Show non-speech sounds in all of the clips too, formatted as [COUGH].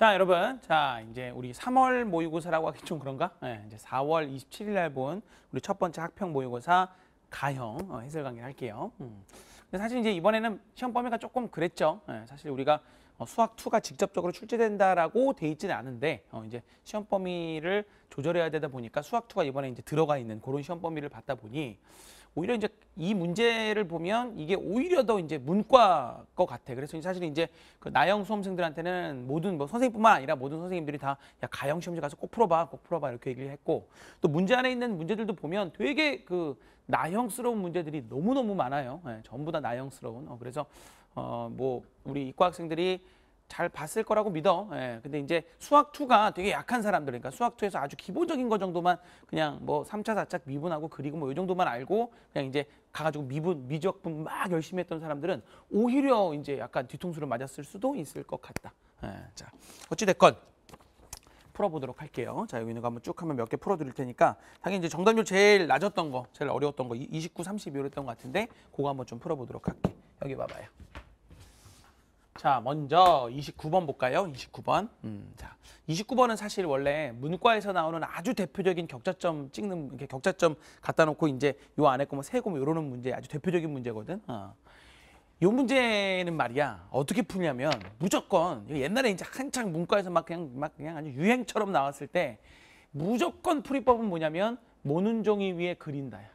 자 여러분 자 이제 우리 3월 모의고사라고 하기 좀 그런가 네, 이제 4월 27일 날 본 우리 첫 번째 학평 모의고사 가형 어, 해설 강의를 할게요 음. 근데 사실 이제 이번에는 시험 범위가 조금 그랬죠 네, 사실 우리가 어, 수학 2가 직접적으로 출제된다라고 돼 있지는 않은데 어, 이제 시험 범위를 조절해야 되다 보니까 수학 2가 이번에 이제 들어가 있는 그런 시험 범위를 봤다 보니 오히려 이제 이 문제를 보면 이게 오히려 더 이제 문과 것 같아. 그래서 사실 이제 그 나영 수험생들한테는 모든 뭐 선생뿐만 아니라 모든 선생님들이 다야 가영 시험지 가서 꼭 풀어봐, 꼭 풀어봐 이렇게 얘기를 했고 또 문제 안에 있는 문제들도 보면 되게 그 나형스러운 문제들이 너무 너무 많아요. 예, 전부 다 나형스러운. 어, 그래서 어뭐 우리 이과 학생들이 잘 봤을 거라고 믿어. 예. 근데 이제 수학 2가 되게 약한 사람들, 그러니까 수학 2에서 아주 기본적인 거 정도만 그냥 뭐 3차, 4차 미분하고 그리고 뭐 이 정도만 알고 그냥 이제 가가지고 미분, 미적분 막 열심히 했던 사람들은 오히려 이제 약간 뒤통수를 맞았을 수도 있을 것 같다. 예. 자, 어찌됐건 풀어보도록 할게요. 자, 여기 있는 거 한번 쭉 한번 몇개 풀어드릴 테니까 당연히 이제 정답률 제일 낮았던 거, 제일 어려웠던 거 29, 30이었던것 같은데 그거 한번 좀 풀어보도록 할게. 여기 봐봐요. 자, 먼저 29번 볼까요? 29번. 음, 자, 29번은 사실 원래 문과에서 나오는 아주 대표적인 격자점 찍는 이렇게 격자점 갖다 놓고 이제 요 안에 거뭐 세고 뭐 이러는 뭐 문제 아주 대표적인 문제거든. 어. 요 문제는 말이야 어떻게 푸냐면 무조건 옛날에 이제 한창 문과에서 막 그냥 막 그냥 아주 유행처럼 나왔을 때 무조건 풀이법은 뭐냐면 모는 종이 위에 그린다야.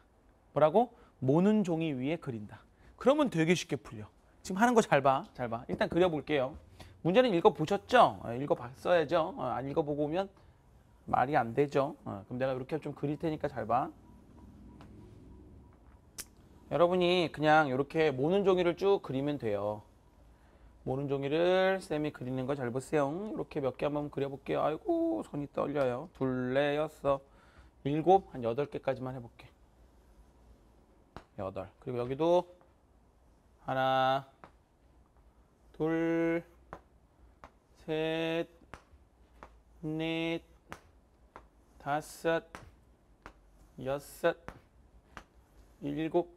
뭐라고? 모는 종이 위에 그린다. 그러면 되게 쉽게 풀려. 지금 하는 거 잘 봐. 잘 봐. 일단 그려볼게요. 문제는 읽어보셨죠? 어, 읽어봤어야죠. 어, 안 읽어보고 오면 말이 안 되죠. 어, 그럼 내가 이렇게 좀 그릴 테니까 잘 봐. 여러분이 그냥 이렇게 모는 종이를 쭉 그리면 돼요. 모는 종이를 쌤이 그리는 거 잘 보세요. 이렇게 몇 개 한번 그려볼게요. 아이고 손이 떨려요. 둘레였어. 일곱 한 여덟 개까지만 해볼게. 여덟. 그리고 여기도 하나 둘, 셋, 넷, 다섯, 여섯, 일곱,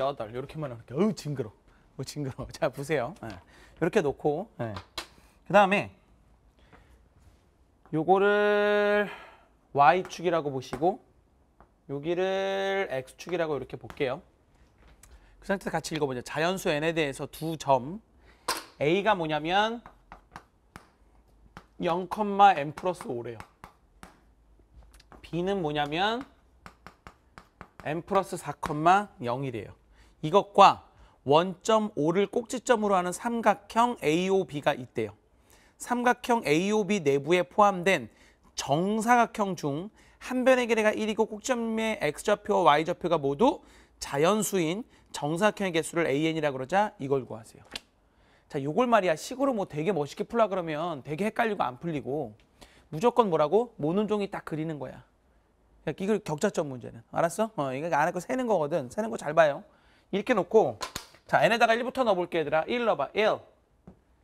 여덟 이렇게만 할게요. 어우 징그러. 어 징그러. [LAUGHS] 자 보세요. 네. 이렇게 놓고 네. 그 다음에 요거를 y축이라고 보시고 여기를 x축이라고 이렇게 볼게요. 그 상태에서 같이 읽어보죠. 자연수 n에 대해서 두 점. a가 뭐냐면 0,n 플러스 5래요. b는 뭐냐면 n 플러스 4,0이래요. 이것과 원점 5를 꼭지점으로 하는 삼각형 AOB가 있대요. 삼각형 AOB 내부에 포함된 정사각형 중 한 변의 길이가 1이고 꼭지점의 x좌표와 y좌표가 모두 자연수인 정사각형의 개수를 AN이라고 그러자 이걸 구하세요. 자, 요걸 말이야 식으로 뭐 되게 멋있게 풀라 그러면 되게 헷갈리고 안 풀리고 무조건 뭐라고 모눈종이 딱 그리는 거야. 그러니까 이걸 격자점 문제는 알았어? 어, 이거 안 할거 세는 거거든. 세는 거 잘 봐요. 이렇게 놓고 자, n에다가 1부터 넣어 볼게 얘들아. 1 넣어 봐. 1.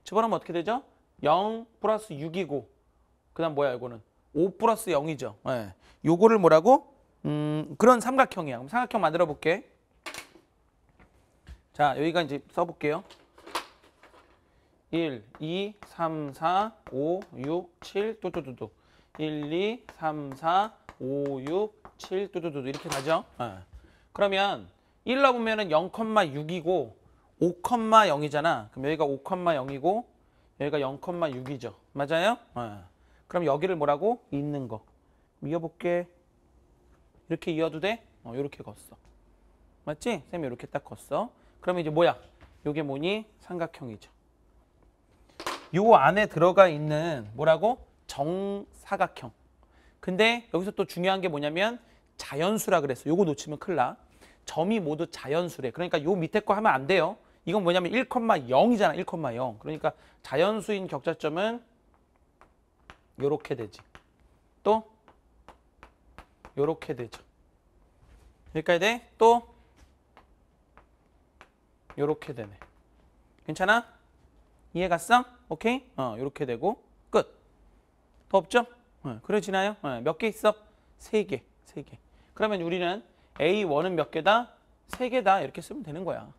집어넣으면 어떻게 되죠? 0 플러스 6이고 그다음 뭐야 이거는 5 플러스 0이죠. 예. 요거를 뭐라고? 음, 그런 삼각형이야. 그럼 삼각형 만들어 볼게. 자, 여기가 이제 써볼게요. 1, 2, 3, 4, 5, 6, 7, 뚜뚜뚜뚜. 1, 2, 3, 4, 5, 6, 7, 뚜뚜뚜뚜. 이렇게 가죠? 네. 그러면 1 넣어보면 0,6이고 5,0이잖아. 그럼 여기가 5,0이고 여기가 0,6이죠. 맞아요? 네. 그럼 여기를 뭐라고? 있는 거. 이어볼게. 이렇게 이어도 돼? 어, 이렇게 걷어. 맞지? 쌤이 이렇게 딱 걷어. 그러면 이제 뭐야? 요게 뭐니? 삼각형이죠. 요 안에 들어가 있는 뭐라고? 정사각형. 근데 여기서 또 중요한 게 뭐냐면 자연수라 그랬어. 요거 놓치면 큰일 나. 점이 모두 자연수래. 그러니까 요 밑에 거 하면 안 돼요. 이건 뭐냐면 1,0이잖아. 1,0. 그러니까 자연수인 격자점은 요렇게 되지. 또 요렇게 되죠. 여기까지 돼? 또 이렇게 되네. 괜찮아? 이해 갔어? 오케이? 어, 요렇게 되고 끝. 더 없죠? 어, 그려지나요? 어, 몇개 있어? 세 개, 세 개. 그러면 우리는 A1은 몇 개다? 세 개다. 이렇게 쓰면 되는 거야.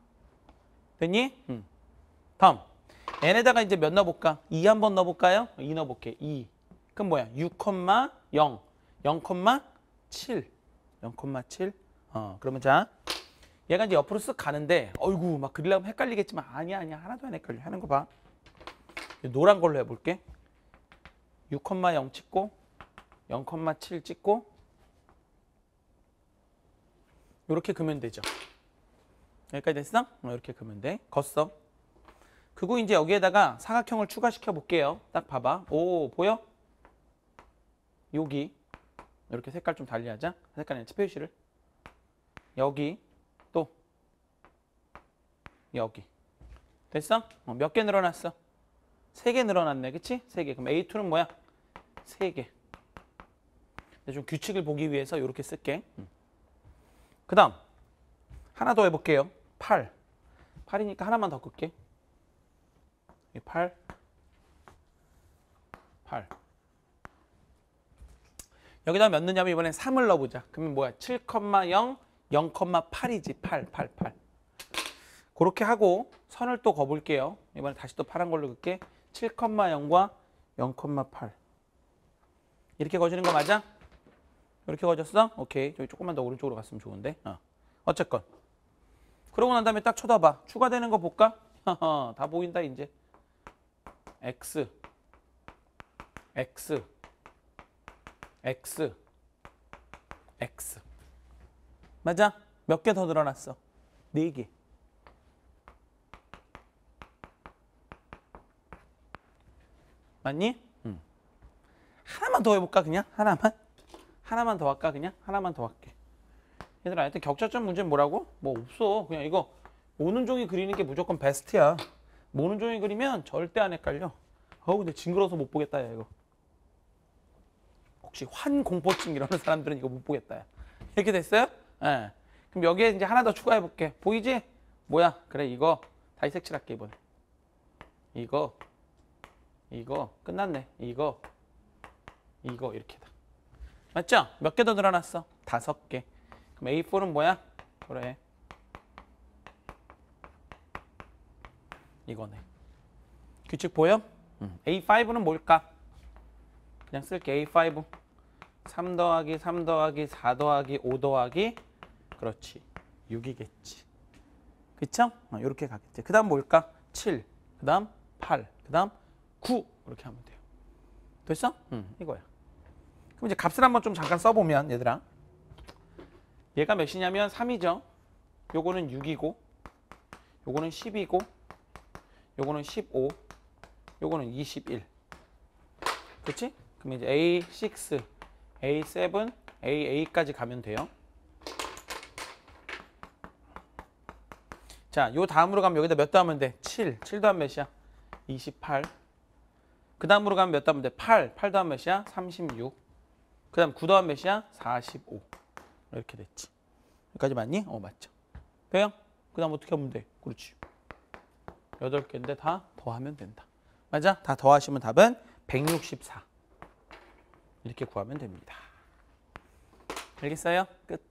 됐니? 음. 다음. n에다가 이제 몇 넣어볼까? 2 한번 넣어볼까요? 2 넣어볼게. 2. 그럼 뭐야? 6,0, 0,7. 0,7. 어, 그러면 자, 얘가 이제 옆으로 쓱 가는데 어이구 막 그리려면 헷갈리겠지만 아니야 아니야 하나도 안 헷갈려 하는 거 봐. 노란 걸로 해볼게. 6,0 찍고 0,7 찍고 이렇게 그면 되죠. 여기까지 됐어? 이렇게 어, 그면 돼. 걷어. 그리고 이제 여기에다가 사각형을 추가시켜 볼게요. 딱 봐봐. 오 보여? 여기 이렇게 색깔 좀 달리하자. 색깔이 아니라 표시를. 여기 여기. 됐어? 어, 몇 개 늘어났어? 세 개 늘어났네. 그치? 세 개. 그럼 A2는 뭐야? 세 개. 근데 좀 규칙을 보기 위해서 이렇게 쓸게. 음. 그 다음. 하나 더 해볼게요. 8. 8이니까 하나만 더 끌게. 8. 8. 여기다 몇 넣냐면 이번엔 3을 넣어보자. 그러면 뭐야? 7,0, 0,8이지. 8, 8, 8. 그렇게 하고 선을 또 거볼게요. 이번에 다시 또 파란 걸로 그게 7,0과 0,8 이렇게 거지는 거 맞아? 이렇게 거졌어? 오케이. 저기 조금만 더 오른쪽으로 갔으면 좋은데. 어. 어쨌건. 그러고 난 다음에 딱 쳐다봐. 추가되는 거 볼까? 다 보인다 이제. x x x x 맞아? 몇 개 더 늘어났어? 4개. 맞니? 응. 하나만 더 해볼까 그냥? 하나만? 하나만 더 할까 그냥? 하나만 더 할게. 얘들아 하여튼 격차점 문제 는 뭐라고? 뭐 없어. 그냥 이거 오는 종이 그리는 게 무조건 베스트야. 모는 종이 그리면 절대 안 헷갈려. 어우 근데 징그러서 워못 보겠다 야 이거. 혹시 환공포증 이러는 사람들은 이거 못 보겠다 야. 이렇게 됐어요? 예. 그럼 여기에 이제 하나 더 추가해 볼게. 보이지? 뭐야? 그래 이거 다이색칠할게 이번에. 이거 이거 끝났네 이거 이거 이렇게 다 맞죠? 몇 개 더 늘어났어? 다섯 개 그럼 A4는 뭐야? 그래 이거네 규칙 보여? 응. A5는 뭘까? 그냥 쓸게 A5 3 더하기 3 더하기 4 더하기 5 더하기 그렇지 6이겠지 그쵸? 이렇게 어, 가겠지 그 다음 뭘까? 7그 다음 8그 다음 9 이렇게 하면 돼요. 됐어? 응, 음. 이거야. 그럼 이제 값을 한번 좀 잠깐 써보면 얘들아 얘가 몇이냐면 3이죠. 요거는 6이고 요거는 10이고 요거는 15 요거는 21그치지 그럼 이제 A6, A7, AA까지 가면 돼요. 자, 요 다음으로 가면 여기다 몇 더하면 돼? 7. 7 더하면 몇이야? 28. 그 다음으로 가면 몇 다음 돼? 8. 8 다음 몇이야? 36. 그 다음 9 다음 몇이야? 45. 이렇게 됐지. 여기까지 맞니? 어, 맞죠. 돼요? 그 다음 어떻게 하면 돼? 그렇지. 8개인데 다 더하면 된다. 맞아? 다 더하시면 답은 164. 이렇게 구하면 됩니다. 알겠어요? 끝.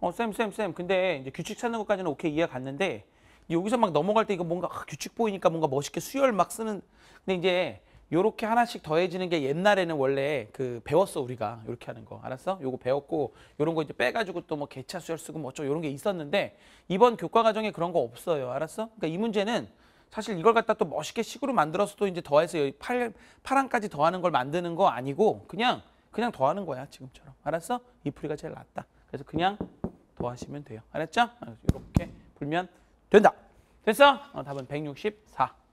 어, 쌤, 쌤, 쌤. 근데 이제 규칙 찾는 것까지는 오케이 이해 갔는데 여기서 막 넘어갈 때 이거 뭔가 아, 규칙 보이니까 뭔가 멋있게 수열 막 쓰는 근데 이제 요렇게 하나씩 더해지는 게 옛날에는 원래 그 배웠어 우리가 이렇게 하는 거 알았어? 요거 배웠고 요런 거 이제 빼가지고 또 뭐 개차 수열 쓰고 뭐 어쩌고 요런 게 있었는데 이번 교과 과정에 그런 거 없어요 알았어? 그러니까 이 문제는 사실 이걸 갖다 또 멋있게 식으로 만들어서 또 이제 더해서 여기 팔 8항까지 더하는 걸 만드는 거 아니고 그냥 그냥 더하는 거야 지금처럼 알았어? 이 풀이가 제일 낫다 그래서 그냥 더하시면 돼요 알았죠? 이렇게 아, 풀면 된다 됐어? 어, 답은 164